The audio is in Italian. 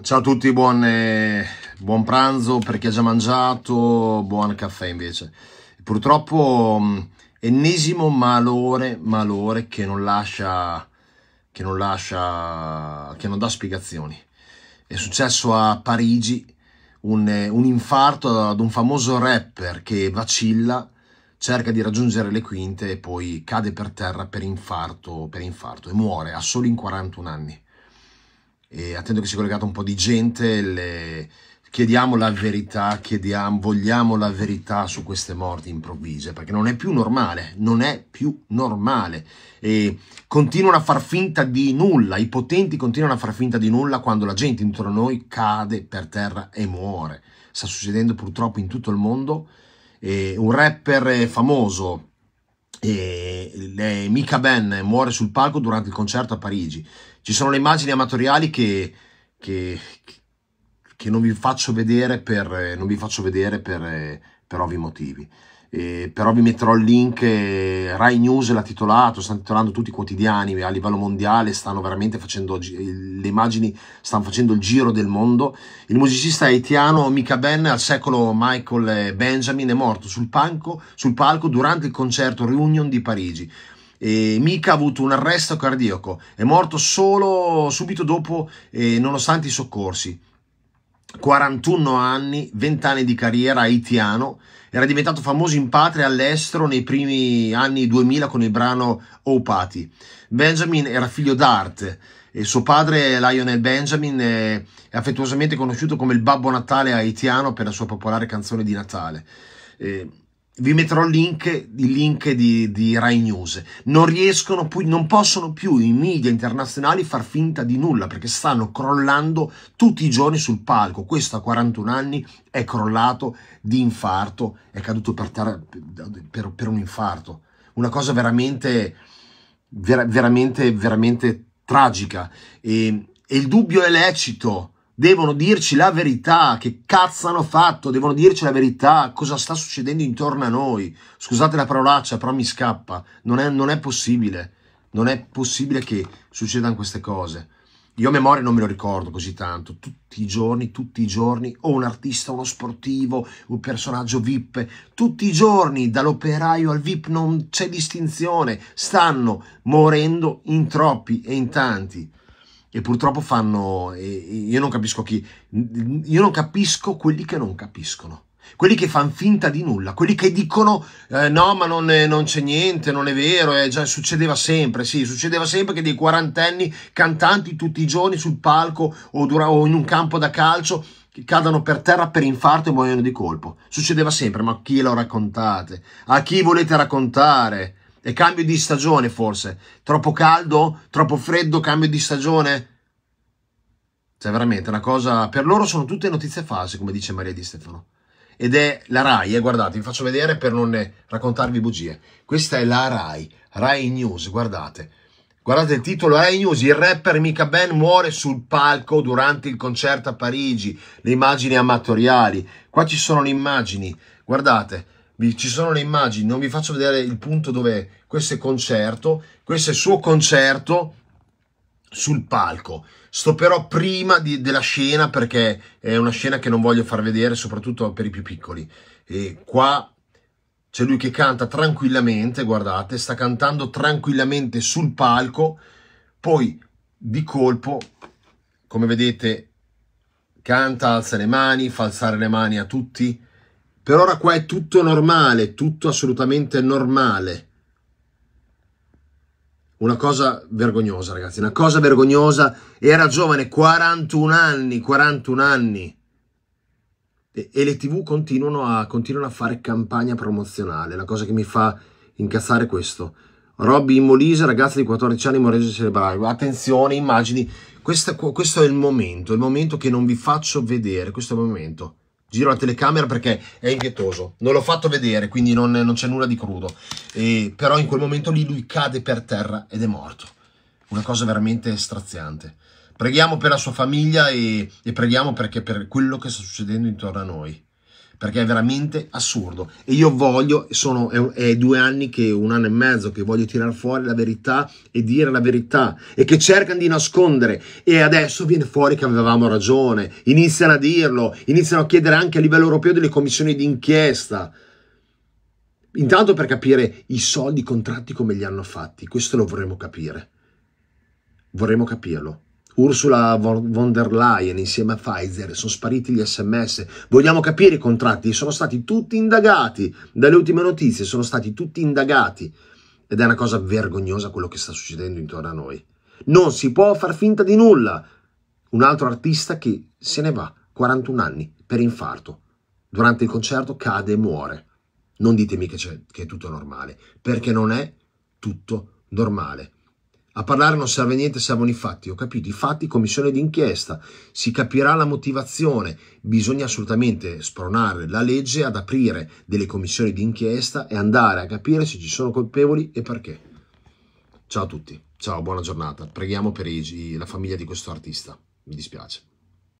Ciao a tutti, buon, eh, buon, pranzo per chi ha già mangiato, buon caffè invece. Purtroppo mm, ennesimo malore, malore che non lascia, che non lascia, che non dà spiegazioni. È successo a Parigi un, eh, un infarto ad un famoso rapper che vacilla, cerca di raggiungere le quinte e poi cade per terra per infarto, per infarto e muore a soli 41 anni e attendo che si sia collegata un po' di gente, le... chiediamo la verità, chiediamo, vogliamo la verità su queste morti improvvise, perché non è più normale, non è più normale. E continuano a far finta di nulla, i potenti continuano a far finta di nulla quando la gente intorno a noi cade per terra e muore. Sta succedendo purtroppo in tutto il mondo. E un rapper famoso, e lei, Mika Ben muore sul palco durante il concerto a Parigi. Ci sono le immagini amatoriali che, che, che non vi faccio vedere per, eh, vi faccio vedere per, eh, per ovvi motivi eh, però vi metterò il link, eh, Rai News l'ha titolato, stanno titolando tutti i quotidiani a livello mondiale, stanno veramente facendo, le immagini stanno facendo il giro del mondo. Il musicista haitiano Mika Ben, al secolo Michael Benjamin, è morto sul, panco, sul palco durante il concerto Reunion di Parigi. E Mika ha avuto un arresto cardiaco, è morto solo subito dopo, eh, nonostante i soccorsi. 41 anni, 20 anni di carriera haitiano, era diventato famoso in patria e all'estero nei primi anni 2000 con il brano Oh Patty. Benjamin era figlio d'arte e suo padre Lionel Benjamin è affettuosamente conosciuto come il Babbo Natale haitiano per la sua popolare canzone di Natale. E vi metterò il link, il link di, di, Rai News. Non riescono, più, non possono più i media internazionali far finta di nulla perché stanno crollando tutti i giorni sul palco. Questo a 41 anni è crollato di infarto, è caduto per, terra, per, per un infarto. Una cosa veramente, ver, veramente, veramente tragica. E, e il dubbio è lecito devono dirci la verità, che cazzo hanno fatto, devono dirci la verità, cosa sta succedendo intorno a noi. Scusate la parolaccia, però mi scappa, non è, non è possibile, non è possibile che succedano queste cose. Io a memoria non me lo ricordo così tanto, tutti i giorni, tutti i giorni, o un artista, uno sportivo, un personaggio VIP, tutti i giorni, dall'operaio al VIP non c'è distinzione, stanno morendo in troppi e in tanti e purtroppo fanno, io non capisco chi, io non capisco quelli che non capiscono. Quelli che fanno finta di nulla, quelli che dicono eh, no, ma non, non, c'è niente, non è vero, eh, già, succedeva sempre, sì, succedeva sempre che dei quarantenni cantanti tutti i giorni sul palco o, dura, o in un campo da calcio che cadano per terra per infarto e muoiono di colpo. Succedeva sempre, ma a chi lo raccontate? A chi volete raccontare? È cambio di stagione forse. Troppo caldo? Troppo freddo? Cambio di stagione? Cioè veramente una cosa... Per loro sono tutte notizie false, come dice Maria Di Stefano. Ed è la RAI, eh, guardate, vi faccio vedere per non eh, raccontarvi bugie. Questa è la RAI, RAI News, guardate. Guardate il titolo RAI News, il rapper Mica Ben muore sul palco durante il concerto a Parigi, le immagini amatoriali. Qua ci sono le immagini, guardate, vi, ci sono le immagini, non vi faccio vedere il punto dove questo è concerto, questo è il suo concerto sul palco. Sto però prima di, della scena perché è una scena che non voglio far vedere, soprattutto per i più piccoli. E qua c'è lui che canta tranquillamente, guardate, sta cantando tranquillamente sul palco, poi di colpo, come vedete, canta, alza le mani, fa alzare le mani a tutti, per ora qua è tutto normale, tutto assolutamente normale. Una cosa vergognosa, ragazzi, una cosa vergognosa. Era giovane, 41 anni, 41 anni. E, e le tv continuano a, continuano a fare campagna promozionale. La cosa che mi fa incazzare è questo. Robby Molise, ragazza di 14 anni, Morese cerebrale. Attenzione, immagini. Questo, questo è il momento, il momento che non vi faccio vedere. Questo è il momento giro la telecamera perché è impietoso. Non l'ho fatto vedere, quindi non, non c'è nulla di crudo. E, però in quel momento lì lui cade per terra ed è morto. Una cosa veramente straziante. Preghiamo per la sua famiglia e, e preghiamo perché per quello che sta succedendo intorno a noi perché è veramente assurdo. E io voglio, sono, è, è, due anni che, un anno e mezzo, che voglio tirare fuori la verità e dire la verità e che cercano di nascondere. E adesso viene fuori che avevamo ragione, iniziano a dirlo, iniziano a chiedere anche a livello europeo delle commissioni d'inchiesta. Intanto per capire i soldi, i contratti come li hanno fatti, questo lo vorremmo capire. Vorremmo capirlo. Ursula von der Leyen insieme a Pfizer, sono spariti gli sms, vogliamo capire i contratti, sono stati tutti indagati, dalle ultime notizie sono stati tutti indagati ed è una cosa vergognosa quello che sta succedendo intorno a noi. Non si può far finta di nulla. Un altro artista che se ne va, 41 anni, per infarto. Durante il concerto cade e muore. Non ditemi che, che è tutto normale, perché non è tutto normale. A parlare non serve niente, servono i fatti. Ho capito, i fatti, commissione d'inchiesta, si capirà la motivazione. Bisogna assolutamente spronare la legge ad aprire delle commissioni d'inchiesta e andare a capire se ci sono colpevoli e perché. Ciao a tutti, ciao, buona giornata. Preghiamo per i, la famiglia di questo artista. Mi dispiace.